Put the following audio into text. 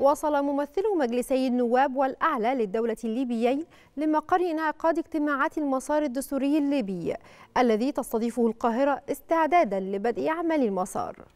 وصل ممثل مجلسي النواب والأعلى للدولة الليبيين لمقر انعقاد اجتماعات المسار الدستوري الليبي الذي تستضيفه القاهرة استعدادا لبدء أعمال المسار